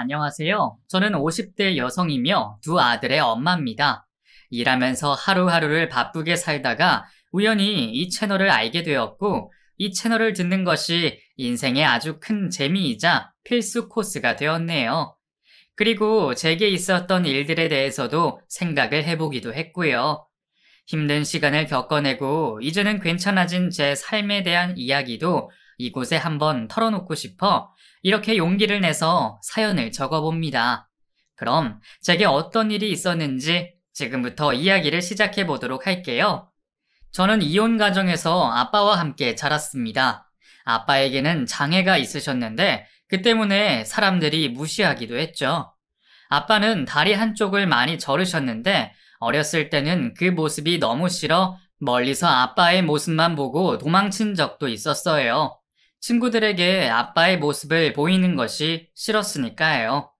안녕하세요. 저는 50대 여성이며 두 아들의 엄마입니다. 일하면서 하루하루를 바쁘게 살다가 우연히 이 채널을 알게 되었고 이 채널을 듣는 것이 인생의 아주 큰 재미이자 필수 코스가 되었네요. 그리고 제게 있었던 일들에 대해서도 생각을 해보기도 했고요. 힘든 시간을 겪어내고 이제는 괜찮아진 제 삶에 대한 이야기도 이곳에 한번 털어놓고 싶어 이렇게 용기를 내서 사연을 적어봅니다. 그럼 제게 어떤 일이 있었는지 지금부터 이야기를 시작해 보도록 할게요. 저는 이혼 가정에서 아빠와 함께 자랐습니다. 아빠에게는 장애가 있으셨는데 그 때문에 사람들이 무시하기도 했죠. 아빠는 다리 한쪽을 많이 저르셨는데 어렸을 때는 그 모습이 너무 싫어 멀리서 아빠의 모습만 보고 도망친 적도 있었어요. 친구들에게 아빠의 모습을 보이는 것이 싫었으니까요.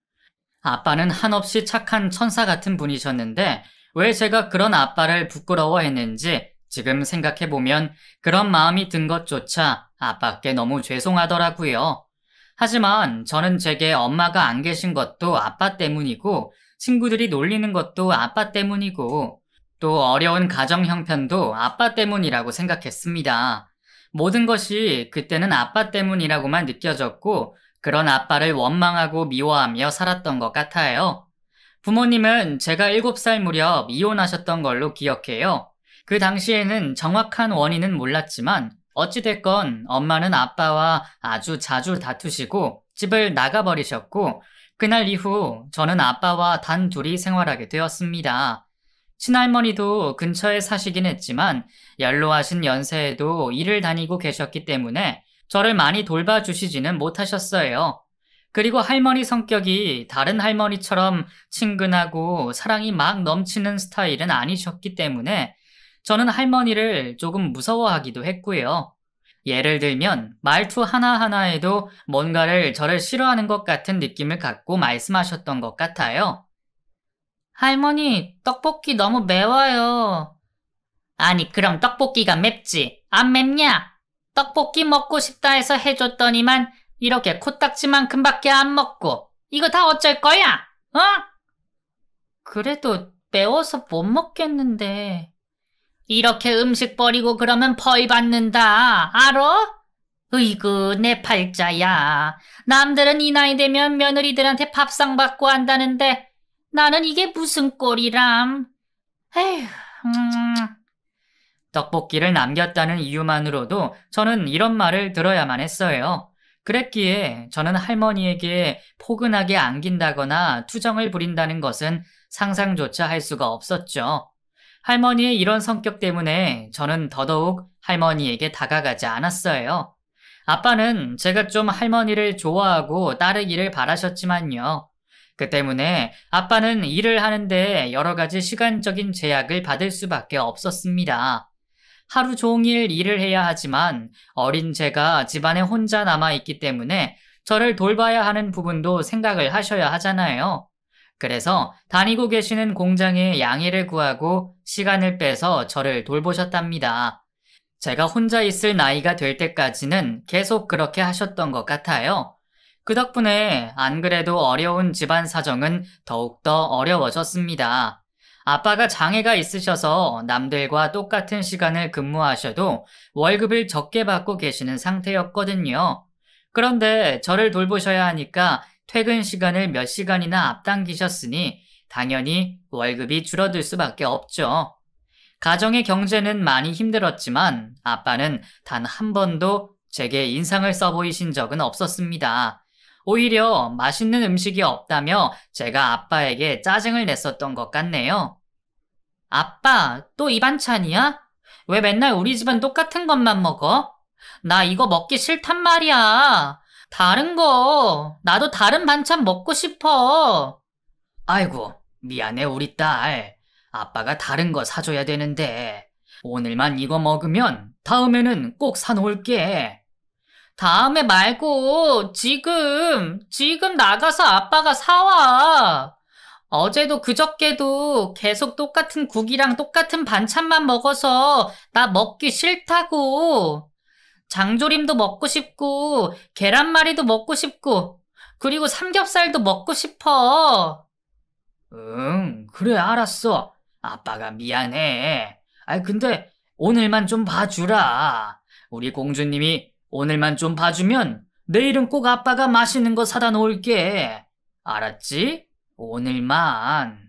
아빠는 한없이 착한 천사 같은 분이셨는데 왜 제가 그런 아빠를 부끄러워했는지 지금 생각해보면 그런 마음이 든 것조차 아빠께 너무 죄송하더라고요. 하지만 저는 제게 엄마가 안 계신 것도 아빠 때문이고 친구들이 놀리는 것도 아빠 때문이고 또 어려운 가정 형편도 아빠 때문이라고 생각했습니다. 모든 것이 그때는 아빠 때문이라고만 느껴졌고 그런 아빠를 원망하고 미워하며 살았던 것 같아요. 부모님은 제가 7살 무렵 이혼하셨던 걸로 기억해요. 그 당시에는 정확한 원인은 몰랐지만 어찌됐건 엄마는 아빠와 아주 자주 다투시고 집을 나가버리셨고 그날 이후 저는 아빠와 단 둘이 생활하게 되었습니다. 친할머니도 근처에 사시긴 했지만 연로하신 연세에도 일을 다니고 계셨기 때문에 저를 많이 돌봐주시지는 못하셨어요. 그리고 할머니 성격이 다른 할머니처럼 친근하고 사랑이 막 넘치는 스타일은 아니셨기 때문에 저는 할머니를 조금 무서워하기도 했고요. 예를 들면 말투 하나하나에도 뭔가를 저를 싫어하는 것 같은 느낌을 갖고 말씀하셨던 것 같아요. 할머니, 떡볶이 너무 매워요. 아니, 그럼 떡볶이가 맵지. 안 맵냐? 떡볶이 먹고 싶다 해서 해줬더니만 이렇게 코딱지만큼밖에 안 먹고 이거 다 어쩔 거야? 어? 그래도 매워서 못 먹겠는데. 이렇게 음식 버리고 그러면 벌 받는다. 알어? 으이구, 내 팔자야. 남들은 이 나이 되면 며느리들한테 밥상 받고 한다는데 나는 이게 무슨 꼴이람. 에휴, 음. 떡볶이를 남겼다는 이유만으로도 저는 이런 말을 들어야만 했어요. 그랬기에 저는 할머니에게 포근하게 안긴다거나 투정을 부린다는 것은 상상조차 할 수가 없었죠. 할머니의 이런 성격 때문에 저는 더더욱 할머니에게 다가가지 않았어요. 아빠는 제가 좀 할머니를 좋아하고 따르기를 바라셨지만요. 그 때문에 아빠는 일을 하는데 여러 가지 시간적인 제약을 받을 수밖에 없었습니다. 하루 종일 일을 해야 하지만 어린 제가 집안에 혼자 남아있기 때문에 저를 돌봐야 하는 부분도 생각을 하셔야 하잖아요. 그래서 다니고 계시는 공장에 양해를 구하고 시간을 빼서 저를 돌보셨답니다. 제가 혼자 있을 나이가 될 때까지는 계속 그렇게 하셨던 것 같아요. 그 덕분에 안 그래도 어려운 집안 사정은 더욱더 어려워졌습니다. 아빠가 장애가 있으셔서 남들과 똑같은 시간을 근무하셔도 월급을 적게 받고 계시는 상태였거든요. 그런데 저를 돌보셔야 하니까 퇴근 시간을 몇 시간이나 앞당기셨으니 당연히 월급이 줄어들 수밖에 없죠. 가정의 경제는 많이 힘들었지만 아빠는 단 한 번도 제게 인상을 써 보이신 적은 없었습니다. 오히려 맛있는 음식이 없다며 제가 아빠에게 짜증을 냈었던 것 같네요. 아빠, 또 이 반찬이야? 왜 맨날 우리 집은 똑같은 것만 먹어? 나 이거 먹기 싫단 말이야. 다른 거, 나도 다른 반찬 먹고 싶어. 아이고, 미안해, 우리 딸. 아빠가 다른 거 사줘야 되는데. 오늘만 이거 먹으면 다음에는 꼭 사놓을게. 다음에 말고 지금 지금 나가서 아빠가 사와. 어제도 그저께도 계속 똑같은 국이랑 똑같은 반찬만 먹어서 나 먹기 싫다고. 장조림도 먹고 싶고 계란말이도 먹고 싶고 그리고 삼겹살도 먹고 싶어. 응, 그래 알았어. 아빠가 미안해. 아 근데 오늘만 좀 봐주라. 우리 공주님이 오늘만 좀 봐주면 내일은 꼭 아빠가 맛있는 거 사다 놓을게. 알았지? 오늘만.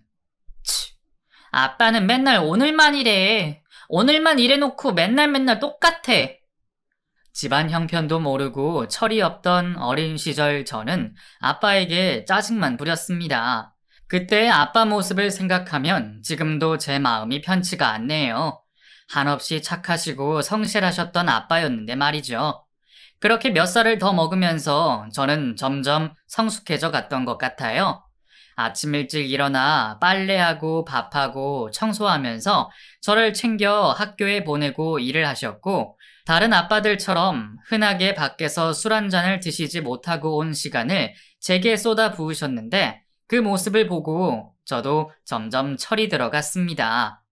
치, 아빠는 맨날 오늘만이래. 오늘만 일해놓고 맨날 맨날 똑같아. 집안 형편도 모르고 철이 없던 어린 시절 저는 아빠에게 짜증만 부렸습니다. 그때 아빠 모습을 생각하면 지금도 제 마음이 편치가 않네요. 한없이 착하시고 성실하셨던 아빠였는데 말이죠. 그렇게 몇 살을 더 먹으면서 저는 점점 성숙해져 갔던 것 같아요. 아침 일찍 일어나 빨래하고 밥하고 청소하면서 저를 챙겨 학교에 보내고 일을 하셨고 다른 아빠들처럼 흔하게 밖에서 술 한잔을 드시지 못하고 온 시간을 제게 쏟아 부으셨는데 그 모습을 보고 저도 점점 철이 들어갔습니다.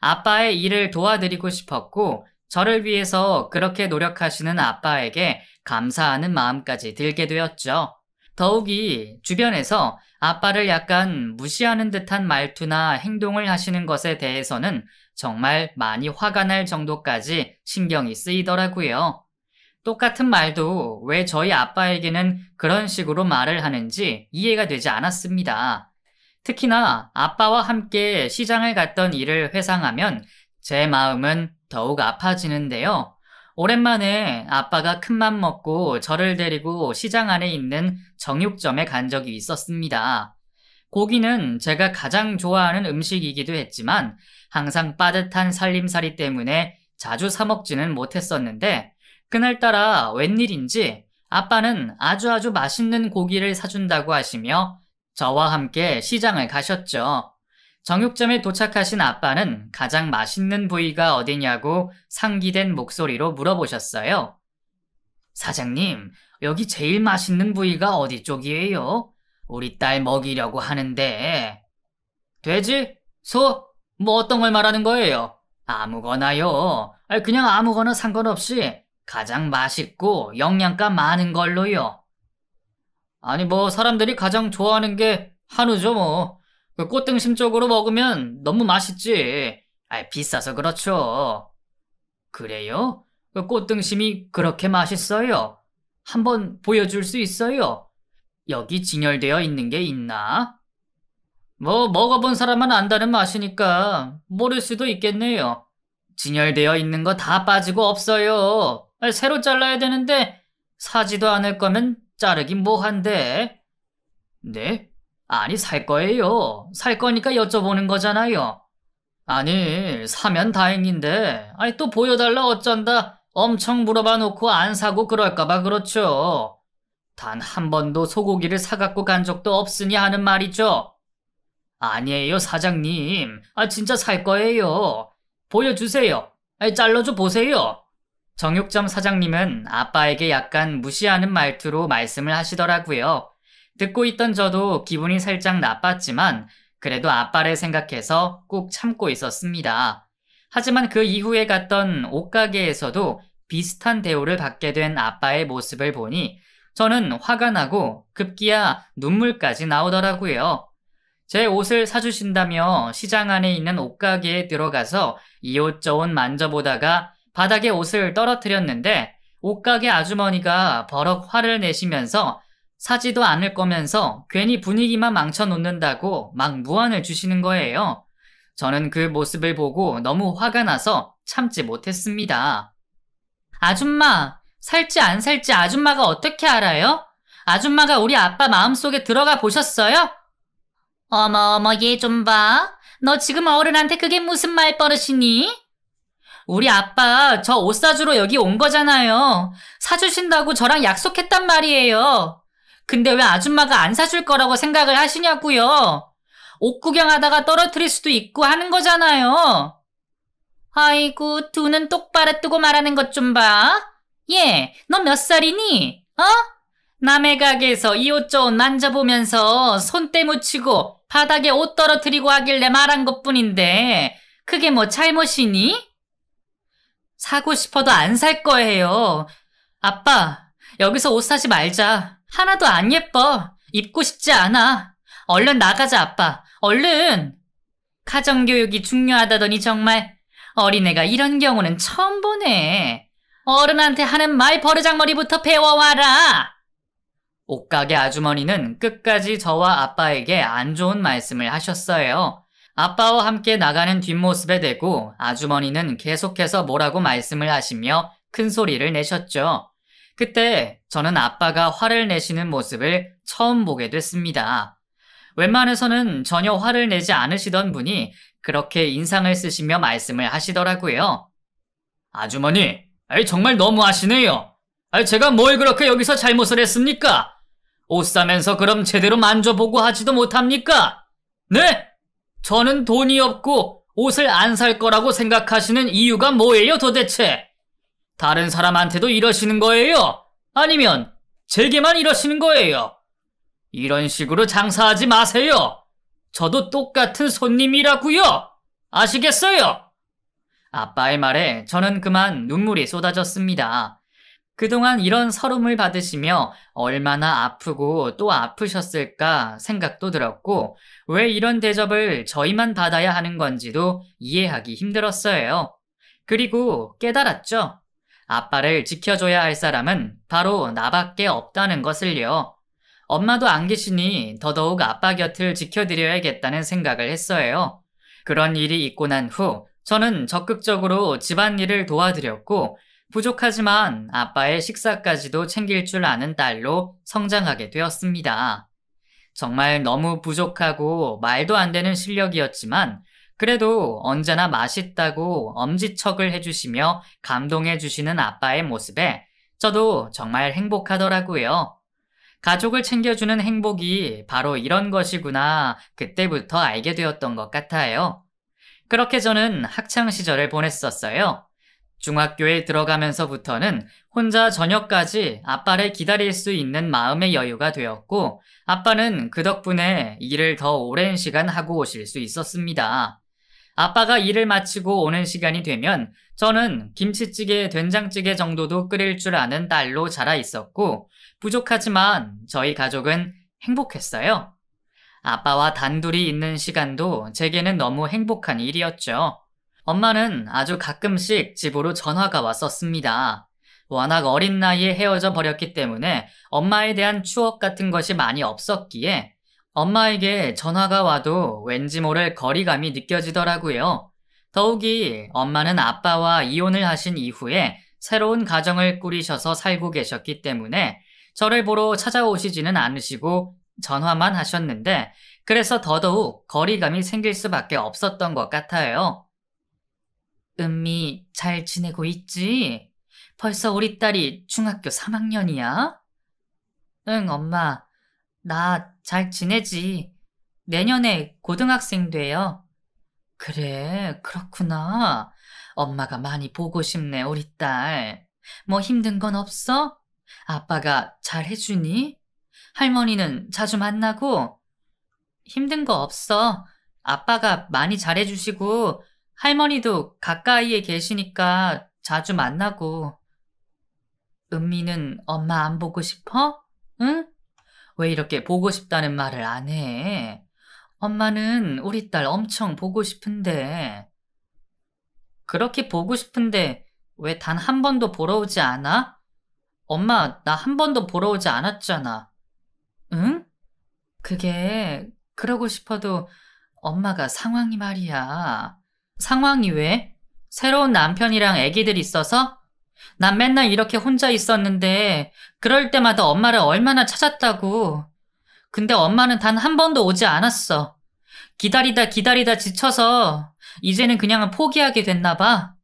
아빠의 일을 도와드리고 싶었고 저를 위해서 그렇게 노력하시는 아빠에게 감사하는 마음까지 들게 되었죠. 더욱이 주변에서 아빠를 약간 무시하는 듯한 말투나 행동을 하시는 것에 대해서는 정말 많이 화가 날 정도까지 신경이 쓰이더라고요. 똑같은 말도 왜 저희 아빠에게는 그런 식으로 말을 하는지 이해가 되지 않았습니다. 특히나 아빠와 함께 시장을 갔던 일을 회상하면 제 마음은 더욱 아파지는데요. 오랜만에 아빠가 큰 맘 먹고 저를 데리고 시장 안에 있는 정육점에 간 적이 있었습니다. 고기는 제가 가장 좋아하는 음식이기도 했지만 항상 빠듯한 살림살이 때문에 자주 사먹지는 못했었는데 그날따라 웬일인지 아빠는 아주 아주 맛있는 고기를 사준다고 하시며 저와 함께 시장을 가셨죠. 정육점에 도착하신 아빠는 가장 맛있는 부위가 어디냐고 상기된 목소리로 물어보셨어요. 사장님, 여기 제일 맛있는 부위가 어디 쪽이에요? 우리 딸 먹이려고 하는데. 돼지? 소? 뭐 어떤 걸 말하는 거예요? 아무거나요. 아, 그냥 아무거나 상관없이 가장 맛있고 영양가 많은 걸로요. 아니 뭐 사람들이 가장 좋아하는 게 한우죠 뭐. 그 꽃등심쪽으로 먹으면 너무 맛있지. 아, 비싸서 그렇죠. 그래요? 그 꽃등심이 그렇게 맛있어요. 한번 보여줄 수 있어요? 여기 진열되어 있는 게 있나? 뭐 먹어본 사람은 안다는 맛이니까 모를 수도 있겠네요. 진열되어 있는 거 다 빠지고 없어요. 새로 잘라야 되는데 사지도 않을 거면 자르긴 뭐한데. 네? 아니, 살 거예요. 살 거니까 여쭤보는 거잖아요. 아니, 사면 다행인데, 아니, 또 보여달라 어쩐다. 엄청 물어봐 놓고 안 사고 그럴까봐 그렇죠. 단 한 번도 소고기를 사갖고 간 적도 없으니 하는 말이죠. 아니에요, 사장님. 아, 진짜 살 거예요. 보여주세요. 아, 잘라줘 보세요. 정육점 사장님은 아빠에게 약간 무시하는 말투로 말씀을 하시더라고요. 듣고 있던 저도 기분이 살짝 나빴지만 그래도 아빠를 생각해서 꾹 참고 있었습니다. 하지만 그 이후에 갔던 옷가게에서도 비슷한 대우를 받게 된 아빠의 모습을 보니 저는 화가 나고 급기야 눈물까지 나오더라고요. 제 옷을 사주신다며 시장 안에 있는 옷가게에 들어가서 이 옷 저 옷 만져보다가 바닥에 옷을 떨어뜨렸는데 옷가게 아주머니가 버럭 화를 내시면서 사지도 않을 거면서 괜히 분위기만 망쳐놓는다고 막 무안을 주시는 거예요. 저는 그 모습을 보고 너무 화가 나서 참지 못했습니다. 아줌마, 살지 안 살지 아줌마가 어떻게 알아요? 아줌마가 우리 아빠 마음속에 들어가 보셨어요? 어머, 어머, 얘 좀 봐. 너 지금 어른한테 그게 무슨 말 버릇이니? 우리 아빠 저 옷 사주러 여기 온 거잖아요. 사주신다고 저랑 약속했단 말이에요. 근데 왜 아줌마가 안 사줄 거라고 생각을 하시냐고요. 옷 구경하다가 떨어뜨릴 수도 있고 하는 거잖아요. 아이고, 두 눈 똑바로 뜨고 말하는 것 좀 봐. 예, 너 몇 살이니? 어? 남의 가게에서 이 옷 저 옷 만져보면서 손때 묻히고 바닥에 옷 떨어뜨리고 하길래 말한 것 뿐인데 그게 뭐 잘못이니? 사고 싶어도 안 살 거예요. 아빠, 여기서 옷 사지 말자. 하나도 안 예뻐. 입고 싶지 않아. 얼른 나가자, 아빠. 얼른! 가정교육이 중요하다더니 정말 어린애가 이런 경우는 처음 보네. 어른한테 하는 말 버르장머리부터 배워와라! 옷가게 아주머니는 끝까지 저와 아빠에게 안 좋은 말씀을 하셨어요. 아빠와 함께 나가는 뒷모습에 대고 아주머니는 계속해서 뭐라고 말씀을 하시며 큰 소리를 내셨죠. 그때 저는 아빠가 화를 내시는 모습을 처음 보게 됐습니다. 웬만해서는 전혀 화를 내지 않으시던 분이 그렇게 인상을 쓰시며 말씀을 하시더라고요. 아주머니, 아이 정말 너무하시네요. 아이 제가 뭘 그렇게 여기서 잘못을 했습니까? 옷 사면서 그럼 제대로 만져보고 하지도 못합니까? 네? 저는 돈이 없고 옷을 안 살 거라고 생각하시는 이유가 뭐예요 도대체? 다른 사람한테도 이러시는 거예요? 아니면 제게만 이러시는 거예요? 이런 식으로 장사하지 마세요. 저도 똑같은 손님이라고요. 아시겠어요? 아빠의 말에 저는 그만 눈물이 쏟아졌습니다. 그동안 이런 서름을 받으시며 얼마나 아프고 또 아프셨을까 생각도 들었고 왜 이런 대접을 저희만 받아야 하는 건지도 이해하기 힘들었어요. 그리고 깨달았죠. 아빠를 지켜줘야 할 사람은 바로 나밖에 없다는 것을요. 엄마도 안 계시니 더더욱 아빠 곁을 지켜드려야겠다는 생각을 했어요. 그런 일이 있고 난 후 저는 적극적으로 집안일을 도와드렸고 부족하지만 아빠의 식사까지도 챙길 줄 아는 딸로 성장하게 되었습니다. 정말 너무 부족하고 말도 안 되는 실력이었지만 그래도 언제나 맛있다고 엄지척을 해주시며 감동해주시는 아빠의 모습에 저도 정말 행복하더라고요. 가족을 챙겨주는 행복이 바로 이런 것이구나 그때부터 알게 되었던 것 같아요. 그렇게 저는 학창시절을 보냈었어요. 중학교에 들어가면서부터는 혼자 저녁까지 아빠를 기다릴 수 있는 마음의 여유가 되었고 아빠는 그 덕분에 일을 더 오랜 시간 하고 오실 수 있었습니다. 아빠가 일을 마치고 오는 시간이 되면 저는 김치찌개, 된장찌개 정도도 끓일 줄 아는 딸로 자라 있었고 부족하지만 저희 가족은 행복했어요. 아빠와 단둘이 있는 시간도 제게는 너무 행복한 일이었죠. 엄마는 아주 가끔씩 집으로 전화가 왔었습니다. 워낙 어린 나이에 헤어져 버렸기 때문에 엄마에 대한 추억 같은 것이 많이 없었기에 엄마에게 전화가 와도 왠지 모를 거리감이 느껴지더라고요. 더욱이 엄마는 아빠와 이혼을 하신 이후에 새로운 가정을 꾸리셔서 살고 계셨기 때문에 저를 보러 찾아오시지는 않으시고 전화만 하셨는데 그래서 더더욱 거리감이 생길 수밖에 없었던 것 같아요. 은미, 잘 지내고 있지? 벌써 우리 딸이 중학교 3학년이야? 응, 엄마. 나잘 지내지. 내년에 고등학생 돼요. 그래, 그렇구나. 엄마가 많이 보고 싶네, 우리 딸. 뭐 힘든 건 없어? 아빠가 잘 해주니? 할머니는 자주 만나고? 힘든 거 없어. 아빠가 많이 잘해주시고, 할머니도 가까이에 계시니까 자주 만나고. 은미는 엄마 안 보고 싶어? 응? 왜 이렇게 보고 싶다는 말을 안 해? 엄마는 우리 딸 엄청 보고 싶은데. 그렇게 보고 싶은데 왜 단 한 번도 보러 오지 않아? 엄마, 나 한 번도 보러 오지 않았잖아. 응? 그게, 그러고 싶어도 엄마가 상황이 말이야. 상황이 왜? 새로운 남편이랑 애기들 있어서? 난 맨날 이렇게 혼자 있었는데 그럴 때마다 엄마를 얼마나 찾았다고. 근데 엄마는 단 한 번도 오지 않았어. 기다리다 기다리다 지쳐서 이제는 그냥 포기하게 됐나 봐.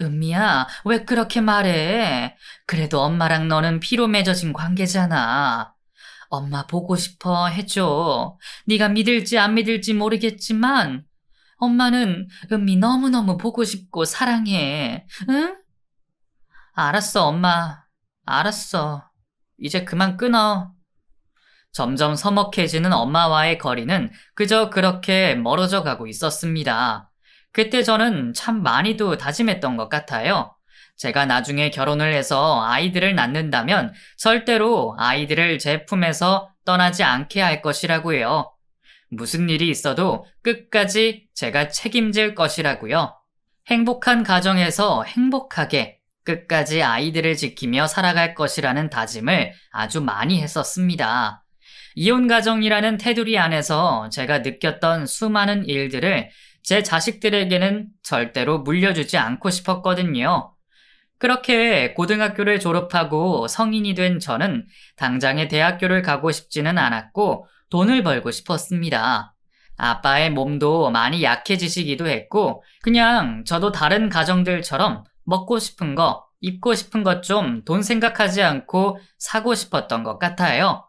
은미야, 왜 그렇게 말해? 그래도 엄마랑 너는 피로 맺어진 관계잖아. 엄마 보고 싶어 해줘. 네가 믿을지 안 믿을지 모르겠지만 엄마는 은미 너무너무 보고 싶고 사랑해. 응? 알았어, 엄마. 알았어. 이제 그만 끊어. 점점 서먹해지는 엄마와의 거리는 그저 그렇게 멀어져 가고 있었습니다. 그때 저는 참 많이도 다짐했던 것 같아요. 제가 나중에 결혼을 해서 아이들을 낳는다면 절대로 아이들을 제 품에서 떠나지 않게 할 것이라고요. 무슨 일이 있어도 끝까지 제가 책임질 것이라고요. 행복한 가정에서 행복하게 끝까지 아이들을 지키며 살아갈 것이라는 다짐을 아주 많이 했었습니다. 이혼가정이라는 테두리 안에서 제가 느꼈던 수많은 일들을 제 자식들에게는 절대로 물려주지 않고 싶었거든요. 그렇게 고등학교를 졸업하고 성인이 된 저는 당장에 대학교를 가고 싶지는 않았고 돈을 벌고 싶었습니다. 아빠의 몸도 많이 약해지시기도 했고 그냥 저도 다른 가정들처럼 먹고 싶은 거, 입고 싶은 것 좀 돈 생각하지 않고 사고 싶었던 것 같아요.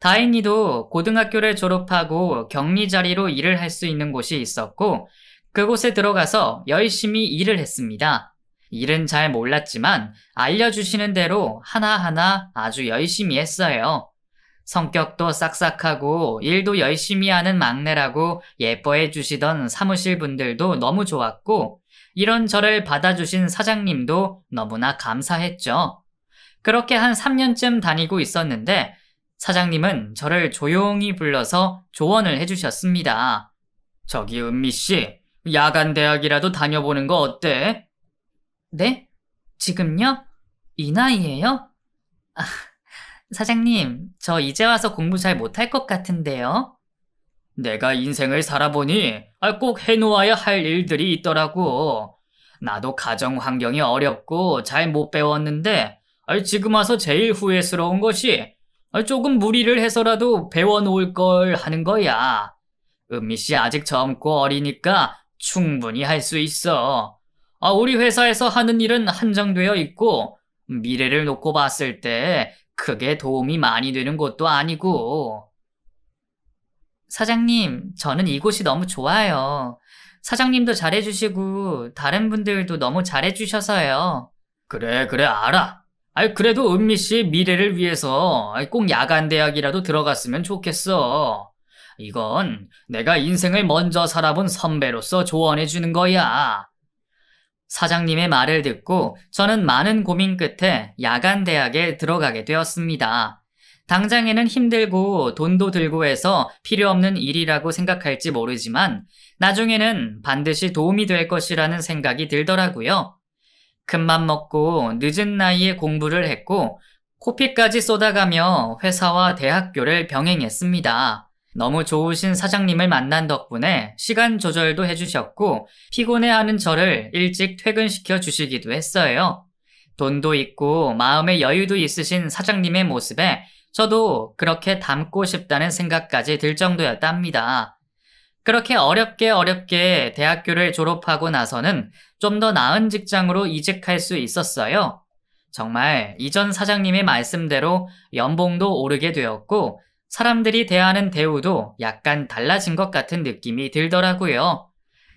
다행히도 고등학교를 졸업하고 격리 자리로 일을 할 수 있는 곳이 있었고 그곳에 들어가서 열심히 일을 했습니다. 일은 잘 몰랐지만 알려주시는 대로 하나하나 아주 열심히 했어요. 성격도 싹싹하고 일도 열심히 하는 막내라고 예뻐해 주시던 사무실 분들도 너무 좋았고 이런 저를 받아주신 사장님도 너무나 감사했죠. 그렇게 한 3년쯤 다니고 있었는데 사장님은 저를 조용히 불러서 조언을 해주셨습니다. 저기 은미 씨, 야간 대학이라도 다녀보는 거 어때? 네? 지금요? 이 나이에요? 아, 사장님, 저 이제 와서 공부 잘 못할 것 같은데요? 내가 인생을 살아보니 아, 꼭 해놓아야 할 일들이 있더라고. 나도 가정 환경이 어렵고 잘 못 배웠는데 아, 지금 와서 제일 후회스러운 것이 아, 조금 무리를 해서라도 배워놓을 걸 하는 거야. 은미 씨 아직 젊고 어리니까 충분히 할 수 있어. 우리 회사에서 하는 일은 한정되어 있고 미래를 놓고 봤을 때 크게 도움이 많이 되는 것도 아니고. 사장님, 저는 이곳이 너무 좋아요. 사장님도 잘해주시고, 다른 분들도 너무 잘해주셔서요. 그래, 그래, 알아. 아이, 그래도 은미 씨 미래를 위해서 꼭 야간대학이라도 들어갔으면 좋겠어. 이건 내가 인생을 먼저 살아본 선배로서 조언해주는 거야. 사장님의 말을 듣고 저는 많은 고민 끝에 야간대학에 들어가게 되었습니다. 당장에는 힘들고 돈도 들고 해서 필요 없는 일이라고 생각할지 모르지만 나중에는 반드시 도움이 될 것이라는 생각이 들더라고요. 큰 맘 먹고 늦은 나이에 공부를 했고 코피까지 쏟아가며 회사와 대학교를 병행했습니다. 너무 좋으신 사장님을 만난 덕분에 시간 조절도 해주셨고 피곤해하는 저를 일찍 퇴근시켜 주시기도 했어요. 돈도 있고 마음의 여유도 있으신 사장님의 모습에 저도 그렇게 닮고 싶다는 생각까지 들 정도였답니다. 그렇게 어렵게 어렵게 대학교를 졸업하고 나서는 좀 더 나은 직장으로 이직할 수 있었어요. 정말 이전 사장님의 말씀대로 연봉도 오르게 되었고 사람들이 대하는 대우도 약간 달라진 것 같은 느낌이 들더라고요.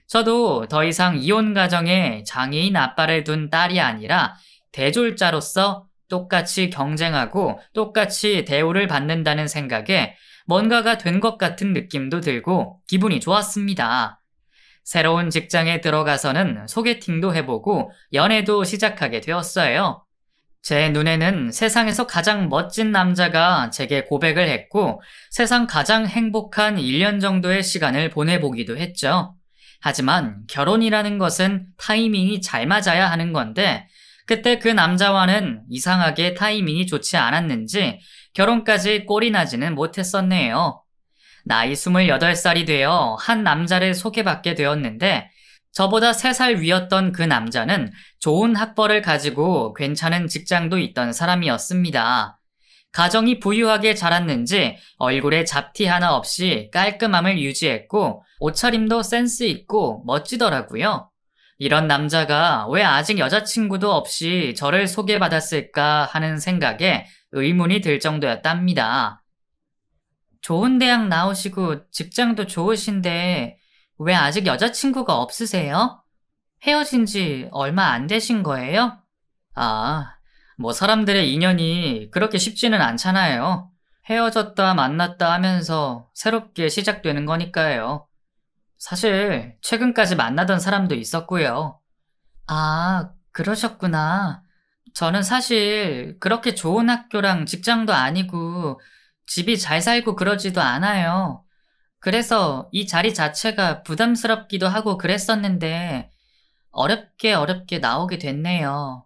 저도 더 이상 이혼 가정에 장애인 아빠를 둔 딸이 아니라 대졸자로서 똑같이 경쟁하고 똑같이 대우를 받는다는 생각에 뭔가가 된 것 같은 느낌도 들고 기분이 좋았습니다. 새로운 직장에 들어가서는 소개팅도 해보고 연애도 시작하게 되었어요. 제 눈에는 세상에서 가장 멋진 남자가 제게 고백을 했고 세상 가장 행복한 1년 정도의 시간을 보내보기도 했죠. 하지만 결혼이라는 것은 타이밍이 잘 맞아야 하는 건데 그때 그 남자와는 이상하게 타이밍이 좋지 않았는지 결혼까지 꼴이 나지는 못했었네요. 나이 28살이 되어 한 남자를 소개받게 되었는데 저보다 3살 위였던 그 남자는 좋은 학벌을 가지고 괜찮은 직장도 있던 사람이었습니다. 가정이 부유하게 자랐는지 얼굴에 잡티 하나 없이 깔끔함을 유지했고 옷차림도 센스 있고 멋지더라고요. 이런 남자가 왜 아직 여자친구도 없이 저를 소개받았을까 하는 생각에 의문이 들 정도였답니다. 좋은 대학 나오시고 직장도 좋으신데 왜 아직 여자친구가 없으세요? 헤어진 지 얼마 안 되신 거예요? 아, 뭐 사람들의 인연이 그렇게 쉽지는 않잖아요. 헤어졌다 만났다 하면서 새롭게 시작되는 거니까요. 사실 최근까지 만나던 사람도 있었고요. 아, 그러셨구나. 저는 사실 그렇게 좋은 학교랑 직장도 아니고 집이 잘 살고 그러지도 않아요. 그래서 이 자리 자체가 부담스럽기도 하고 그랬었는데 어렵게 어렵게 나오게 됐네요.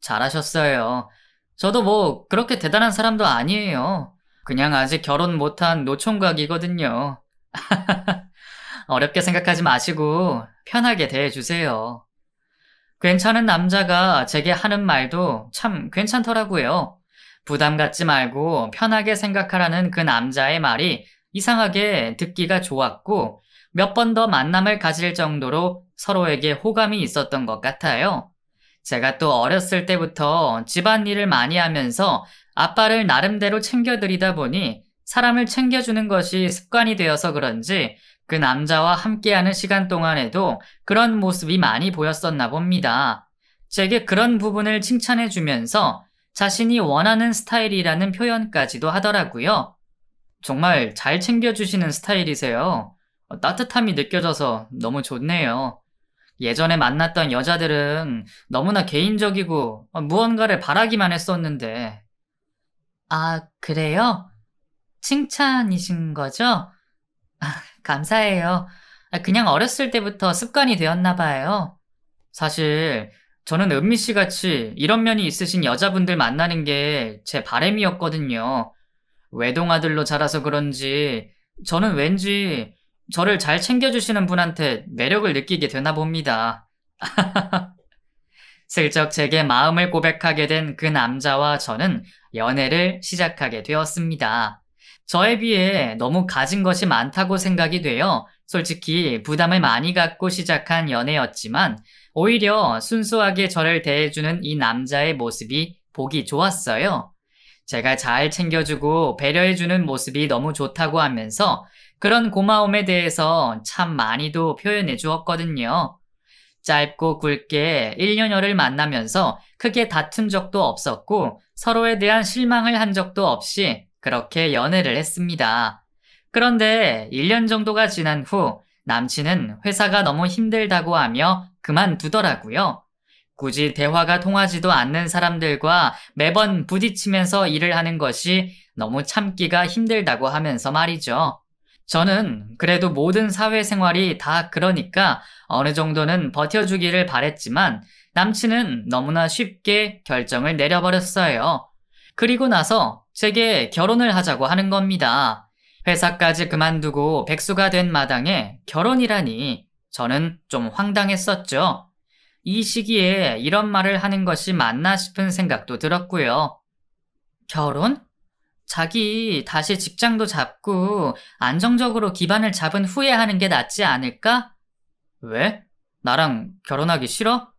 잘하셨어요. 저도 뭐 그렇게 대단한 사람도 아니에요. 그냥 아직 결혼 못한 노총각이거든요. 어렵게 생각하지 마시고 편하게 대해주세요. 괜찮은 남자가 제게 하는 말도 참 괜찮더라고요. 부담 갖지 말고 편하게 생각하라는 그 남자의 말이 이상하게 듣기가 좋았고 몇 번 더 만남을 가질 정도로 서로에게 호감이 있었던 것 같아요. 제가 또 어렸을 때부터 집안일을 많이 하면서 아빠를 나름대로 챙겨드리다 보니 사람을 챙겨주는 것이 습관이 되어서 그런지 그 남자와 함께하는 시간 동안에도 그런 모습이 많이 보였었나 봅니다. 제게 그런 부분을 칭찬해주면서 자신이 원하는 스타일이라는 표현까지도 하더라고요. 정말 잘 챙겨주시는 스타일이세요. 따뜻함이 느껴져서 너무 좋네요. 예전에 만났던 여자들은 너무나 개인적이고 무언가를 바라기만 했었는데. 아, 그래요? 칭찬이신 거죠? 감사해요. 아, 그냥 어렸을 때부터 습관이 되었나 봐요. 사실 저는 은미 씨 같이 이런 면이 있으신 여자분들 만나는 게 제 바램이었거든요. 외동아들로 자라서 그런지 저는 왠지 저를 잘 챙겨주시는 분한테 매력을 느끼게 되나 봅니다. 슬쩍 제게 마음을 고백하게 된 그 남자와 저는 연애를 시작하게 되었습니다. 저에 비해 너무 가진 것이 많다고 생각이 되어 솔직히 부담을 많이 갖고 시작한 연애였지만 오히려 순수하게 저를 대해주는 이 남자의 모습이 보기 좋았어요. 제가 잘 챙겨주고 배려해주는 모습이 너무 좋다고 하면서 그런 고마움에 대해서 참 많이도 표현해 주었거든요. 짧고 굵게 1년여를 만나면서 크게 다툰 적도 없었고 서로에 대한 실망을 한 적도 없이 그렇게 연애를 했습니다. 그런데 1년 정도가 지난 후 남친은 회사가 너무 힘들다고 하며 그만두더라고요. 굳이 대화가 통하지도 않는 사람들과 매번 부딪히면서 일을 하는 것이 너무 참기가 힘들다고 하면서 말이죠. 저는 그래도 모든 사회생활이 다 그러니까 어느 정도는 버텨주기를 바랬지만 남친은 너무나 쉽게 결정을 내려버렸어요. 그리고 나서 제게 결혼을 하자고 하는 겁니다. 회사까지 그만두고 백수가 된 마당에 결혼이라니 저는 좀 황당했었죠. 이 시기에 이런 말을 하는 것이 맞나 싶은 생각도 들었고요. 결혼? 자기 다시 직장도 잡고 안정적으로 기반을 잡은 후에 하는 게 낫지 않을까? 왜? 나랑 결혼하기 싫어?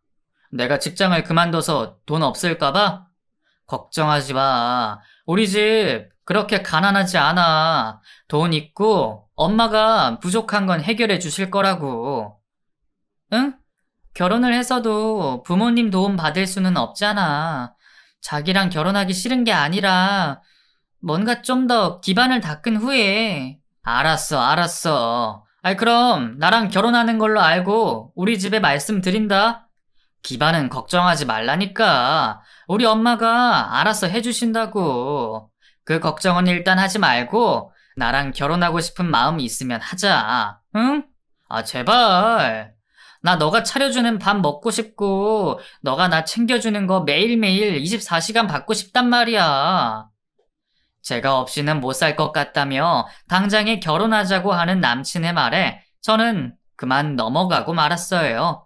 내가 직장을 그만둬서 돈 없을까봐? 걱정하지 마. 우리 집 그렇게 가난하지 않아. 돈 있고 엄마가 부족한 건 해결해 주실 거라고. 응? 결혼을 해서도 부모님 도움 받을 수는 없잖아. 자기랑 결혼하기 싫은 게 아니라 뭔가 좀 더 기반을 닦은 후에 알았어, 알았어. 아이 그럼 나랑 결혼하는 걸로 알고 우리 집에 말씀드린다. 기반은 걱정하지 말라니까. 우리 엄마가 알아서 해주신다고. 그 걱정은 일단 하지 말고 나랑 결혼하고 싶은 마음이 있으면 하자. 응? 아, 제발. 나 너가 차려주는 밥 먹고 싶고, 너가 나 챙겨주는 거 매일매일 24시간 받고 싶단 말이야. 제가 없이는 못 살 것 같다며 당장에 결혼하자고 하는 남친의 말에 저는 그만 넘어가고 말았어요.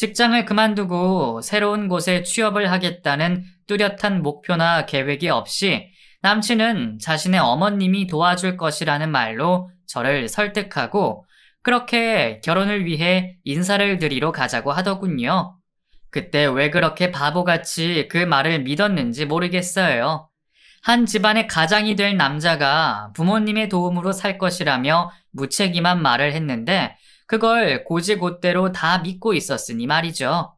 직장을 그만두고 새로운 곳에 취업을 하겠다는 뚜렷한 목표나 계획이 없이 남친은 자신의 어머님이 도와줄 것이라는 말로 저를 설득하고 그렇게 결혼을 위해 인사를 드리러 가자고 하더군요. 그때 왜 그렇게 바보같이 그 말을 믿었는지 모르겠어요. 한 집안의 가장이 될 남자가 부모님의 도움으로 살 것이라며 무책임한 말을 했는데 그걸 고지곧대로 다 믿고 있었으니 말이죠.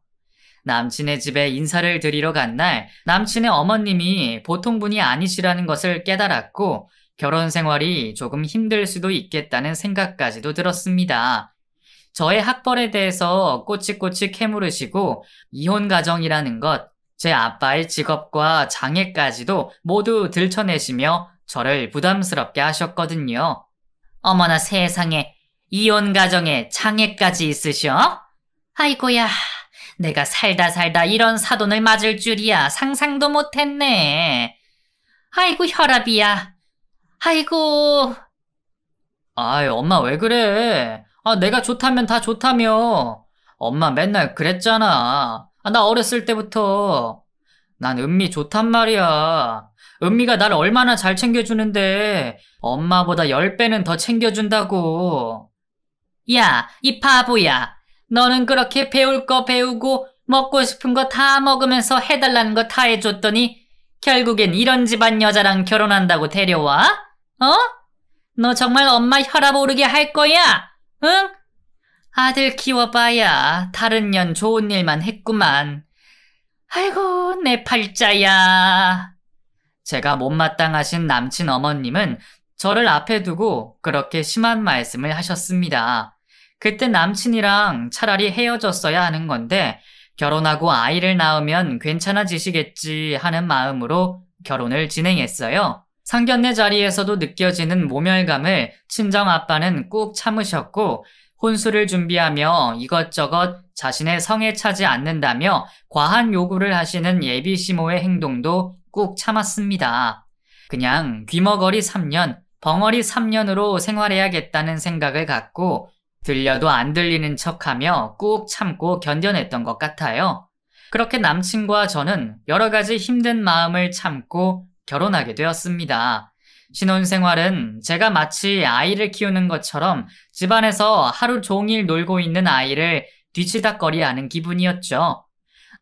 남친의 집에 인사를 드리러 간날 남친의 어머님이 보통 분이 아니시라는 것을 깨달았고 결혼 생활이 조금 힘들 수도 있겠다는 생각까지도 들었습니다. 저의 학벌에 대해서 꼬치꼬치 캐물으시고 이혼 가정이라는 것, 제 아빠의 직업과 장애까지도 모두 들춰내시며 저를 부담스럽게 하셨거든요. 어머나 세상에 이혼 가정에 장애까지 있으셔? 아이고야, 내가 살다 살다 이런 사돈을 맞을 줄이야 상상도 못했네. 아이고 혈압이야. 아이고. 아이 엄마 왜 그래? 아 내가 좋다면 다 좋다며. 엄마 맨날 그랬잖아. 아, 나 어렸을 때부터. 난 은미 좋단 말이야. 은미가 날 얼마나 잘 챙겨주는데 엄마보다 10배는 더 챙겨준다고. 야, 이 바보야. 너는 그렇게 배울 거 배우고 먹고 싶은 거 다 먹으면서 해달라는 거 다 해줬더니 결국엔 이런 집안 여자랑 결혼한다고 데려와? 어? 너 정말 엄마 혈압 오르게 할 거야? 응? 아들 키워봐야 다른 년 좋은 일만 했구만. 아이고, 내 팔자야. 제가 못마땅하신 남친 어머님은 저를 앞에 두고 그렇게 심한 말씀을 하셨습니다. 그때 남친이랑 차라리 헤어졌어야 하는 건데 결혼하고 아이를 낳으면 괜찮아지시겠지 하는 마음으로 결혼을 진행했어요. 상견례 자리에서도 느껴지는 모멸감을 친정 아빠는 꾹 참으셨고 혼수를 준비하며 이것저것 자신의 성에 차지 않는다며 과한 요구를 하시는 예비 시모의 행동도 꾹 참았습니다. 그냥 귀머거리 3년, 벙어리 3년으로 생활해야겠다는 생각을 갖고 들려도 안 들리는 척하며 꾹 참고 견뎌냈던 것 같아요. 그렇게 남친과 저는 여러 가지 힘든 마음을 참고 결혼하게 되었습니다. 신혼생활은 제가 마치 아이를 키우는 것처럼 집안에서 하루 종일 놀고 있는 아이를 뒤치다거리하는 기분이었죠.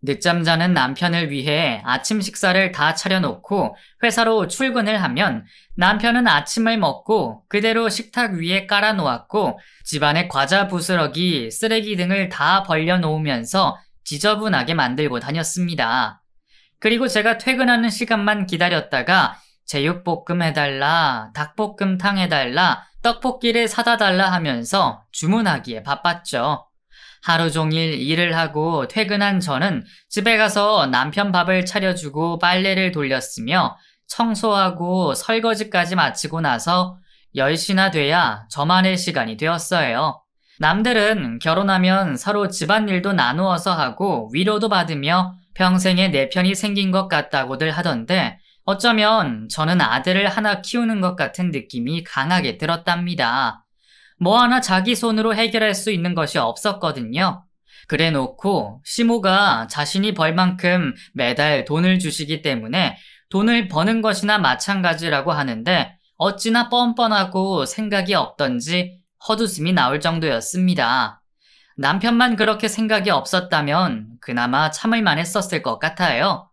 늦잠 자는 남편을 위해 아침 식사를 다 차려놓고 회사로 출근을 하면 남편은 아침을 먹고 그대로 식탁 위에 깔아놓았고 집안의 과자 부스러기, 쓰레기 등을 다 벌려놓으면서 지저분하게 만들고 다녔습니다. 그리고 제가 퇴근하는 시간만 기다렸다가 제육볶음 해달라, 닭볶음탕 해달라, 떡볶이를 사다 달라 하면서 주문하기에 바빴죠. 하루 종일 일을 하고 퇴근한 저는 집에 가서 남편 밥을 차려주고 빨래를 돌렸으며 청소하고 설거지까지 마치고 나서 10시나 돼야 저만의 시간이 되었어요. 남들은 결혼하면 서로 집안일도 나누어서 하고 위로도 받으며 평생에 내 편이 생긴 것 같다고들 하던데 어쩌면 저는 아들을 하나 키우는 것 같은 느낌이 강하게 들었답니다. 뭐 하나 자기 손으로 해결할 수 있는 것이 없었거든요. 그래 놓고 시모가 자신이 벌 만큼 매달 돈을 주시기 때문에 돈을 버는 것이나 마찬가지라고 하는데 어찌나 뻔뻔하고 생각이 없던지 헛웃음이 나올 정도였습니다. 남편만 그렇게 생각이 없었다면 그나마 참을만 했었을 것 같아요.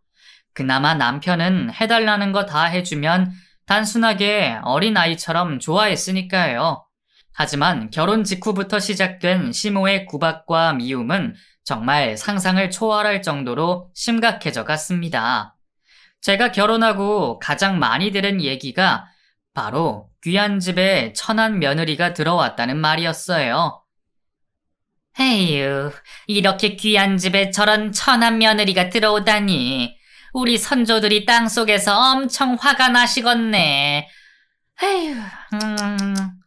그나마 남편은 해달라는 거 다 해주면 단순하게 어린아이처럼 좋아했으니까요. 하지만 결혼 직후부터 시작된 시모의 구박과 미움은 정말 상상을 초월할 정도로 심각해져 갔습니다. 제가 결혼하고 가장 많이 들은 얘기가 바로 귀한 집에 천한 며느리가 들어왔다는 말이었어요. 에휴, 이렇게 귀한 집에 저런 천한 며느리가 들어오다니. 우리 선조들이 땅속에서 엄청 화가 나시겠네. 에휴, 음...